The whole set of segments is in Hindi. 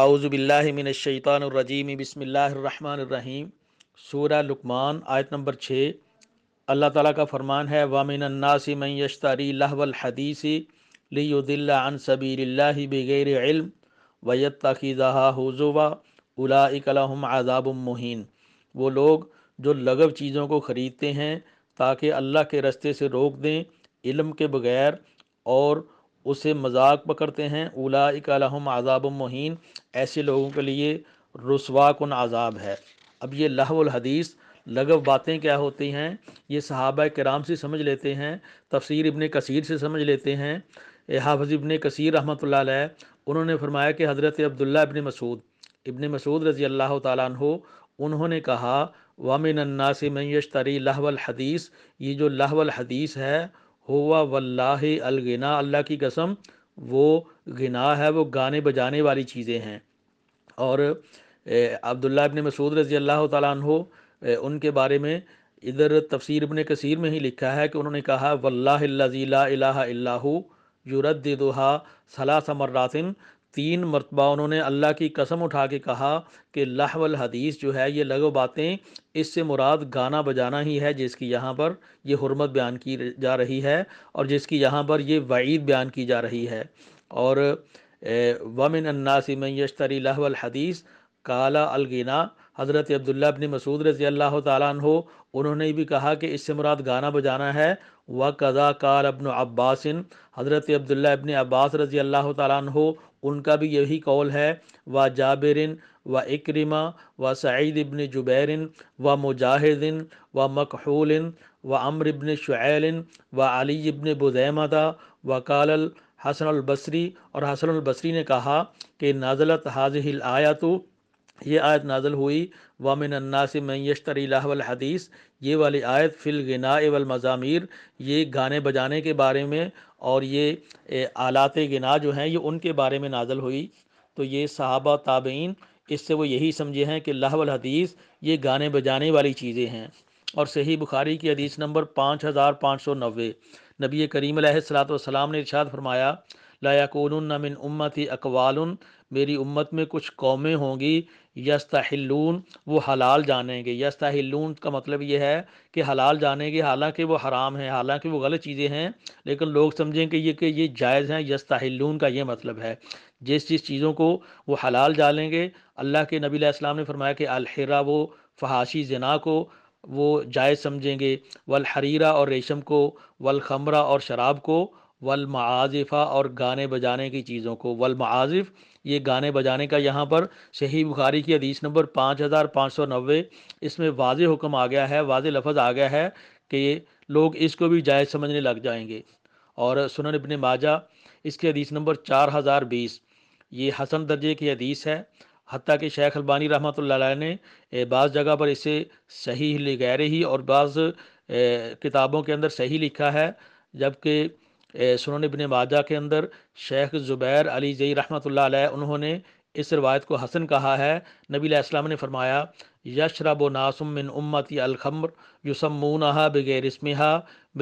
आउज़बिल्लिमिनशैतानरजीम बसमीम सूरा लुकमान आयत नंबर छः अल्लाह ताला का फरमान है वामिनन्नासी मन यशतारी लहवलहदीसी लियुदिल्लान सबीरल्ला बग़ैर इल्म वयत तकीज़ा हुजुवा उलाकलम आज़ाब मुहीन वो लोग जो लगव चीज़ों को ख़रीदते हैं ताकि अल्लाह के रस्ते से रोक दें इलम के बग़ैर और उसे मजाक पकड़ते हैं उलाकम आज़ाब मुहन ऐसे लोगों के लिए रसवाकन आज़ाब है अब ये हदीस लगव बातें क्या होती हैं ये सहाबा कराम से समझ लेते हैं तफसीर इबन कसीर से समझ लेते हैं हाफज इबन कसीर रहमत उन्होंने फरमाया कि हज़रत अब्दुल्ला इबन मसूद इबन मसूद रज़ी अल्लाह तु उन्होंने कहा वामिन से मैश तरी लहवल हदीस ये जो लहवल हदीस है हुआ वल्लाह अलगिना अल्लाह की कसम वो गिना है वो गाने बजाने वाली चीज़ें हैं और अब्दुल्ला इबन मसूद रजी अल्लाह तहो उनके बारे में इधर तफसीर इबन कसीर में ही लिखा है कि उन्होंने कहा वल्लाजी इलाह युरदहा सलासमर्रातिन तीन मरतबा उन्होंने अल्लाह की कसम उठा के कहा कि लाहवल हदीस जो है ये लगो बातें इससे मुराद गाना बजाना ही है जिसकी यहाँ पर यह हरमत बयान की जा रही है और जिसकी यहाँ पर यह वईद बयान की जा रही है और वमिन अन्नासी में यशतरी लाहवल हदीस काला अलगीना हज़रत अब्दुल्ला अबिन मसूद रजी अल्लाह तु उन्होंने भी कहा कि इससे मुराद गाना बजाना है व कज़ा काल अबन अब्बासिन हज़रत अब्दुल्ला अबिन अब्बास रजी अल्लाह तु उनका भी यही कौल है व जाबरिन व इक्रमा व सईद इबन जुबैरिन व मुजाहिदिन व मकहूलिन व अमर इबन शुलिन व अली इबन बुदैमदा व कालल हसन अलबसरी और हसन अलबसरी ने कहा कि नाजलत हाजिल आया तो ये आयत नाजल हुई वामिन अन्नासी मैं लाहवल हदीस ये वाली आयत फिल गिना वल मजामीर ये गाने बजाने के बारे में और ये आलात गना जो हैं ये उनके बारे में नाजल हुई तो ये सहाबा ताबीन इससे वो यही समझे हैं कि लाहवल हदीस ये गाने बजाने वाली चीज़ें हैं और सही बुखारी की हदीस नंबर पाँच हज़ार पाँच सौ नब्बे नबी करीम सलात ने इर्शाद फरमाया लायकून मिन उम्मती अकवाल मेरी उम्मत में कुछ कौमें होंगी यस्ताहिलून वो हलाल जानेंगे यस्ताहिलून का मतलब ये है कि हलाल जानेंगे हालांकि वो हराम है हालांकि वो गलत चीज़ें हैं लेकिन लोग समझें कि ये कि ये जायज़ हैं यस्ताहिलून का ये मतलब है जिस जिस चीज़ों को वो हलाल जानेंगे अल्लाह के नबी इस्लाम ने फरमाया कि अलहरा वो फहाशी जना को वो जायज़ समझेंगे वल हरीरा और रेशम को वल खमरा और शराब को वल और गाने बजाने की चीज़ों को वल ये गाने बजाने का यहाँ पर सही बुखारी की हदीस नंबर पाँच हज़ार पाँच सौ नब्बे इसमें वाज हुक्म आ गया है वाज लफज आ गया है कि लोग इसको भी जायज़ समझने लग जाएंगे और सुनन इबन माजा इसके हदीस नंबर चार हज़ार बीस ये हसन दर्जे की हदीस है हती कि शेख अलबानी रहमत ने बाज़ जगह पर इसे सही गैर ही और बाज़ किताबों के अंदर सही लिखा है जबकि सुनन इबन माजा के अंदर शेख ज़ुबैर अली जई रहमत उन्होंने इस रवायत को हसन कहा है नबी इस्लाम ने फरमाया यशरब नासुम मिन उम्मत अलखमर युसमूनहा बगैर इसमहा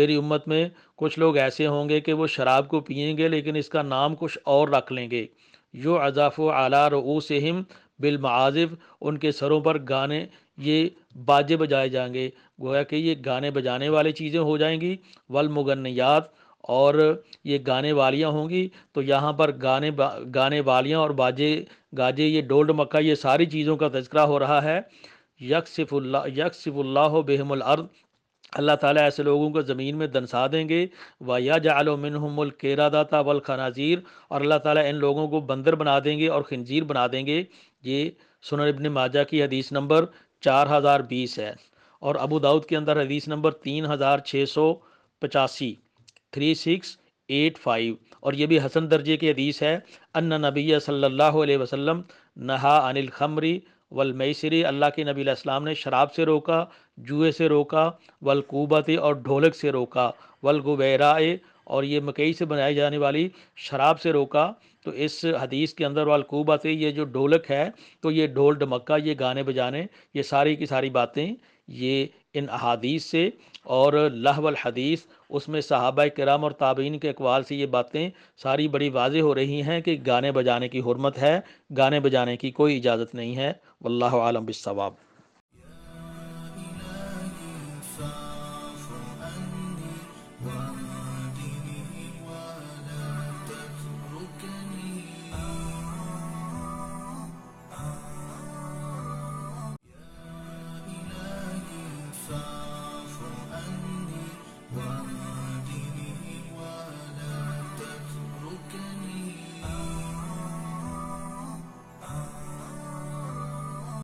मेरी उम्मत में कुछ लोग ऐसे होंगे कि वो शराब को पियेंगे लेकिन इसका नाम कुछ और रख लेंगे यो अजाफ़ आला हिम बिलमाजिफ़ उनके सरों पर गाने ये बाजे बजाए जाएंगे गोया कि ये गाने बजाने वाली चीज़ें हो जाएंगी वल मुगन्यात और ये गाने वालियाँ होंगी तो यहाँ पर गाने गाने वालियाँ और बाजे गाजे ये डोल्ड मक्का ये सारी चीज़ों का तस्करा हो रहा है यकसिफुल्ला यकसिफुल्ला बेहमुल अर्द अल्लाह ताला ऐसे लोगों को ज़मीन में दनसा देंगे व या जालमिनहमुल केरादाता वल खनाजीर और अल्लाह ताला इन लोगों को बंदर बना देंगे और खंजीर बना देंगे ये सुनर इबन माजा की हदीस नंबर चार हज़ार बीस है और अबू दाऊद के अंदर हदीस नंबर तीन हज़ार छः सौ पचासी थ्री सिक्स एट फाइव और ये भी हसन दर्जे की हदीस है अन्न नबी सल्लल्लाहु अलैहि वसल्लम नहा अनिल खमरी वल मैसरी अल्लाह के नबी इस्लाम ने शराब से रोका जुए से रोका वल कुबती और ढोलक से रोका वल गुबैराए और ये मकई से बनाई जाने वाली शराब से रोका तो इस हदीस के अंदर वाल कुबत ये जो ढोलक है तो ये ढोल डमक्का ये गाने बजाने ये सारी की सारी बातें ये इन अहादीस से और लहवल हदीस उसमें सहाबा कराम और ताबीन के अकवाल से ये बातें सारी बड़ी वाज हो रही हैं कि गाने बजाने की हरमत है गाने बजाने की कोई इजाज़त नहीं है वल्लम बिसवाब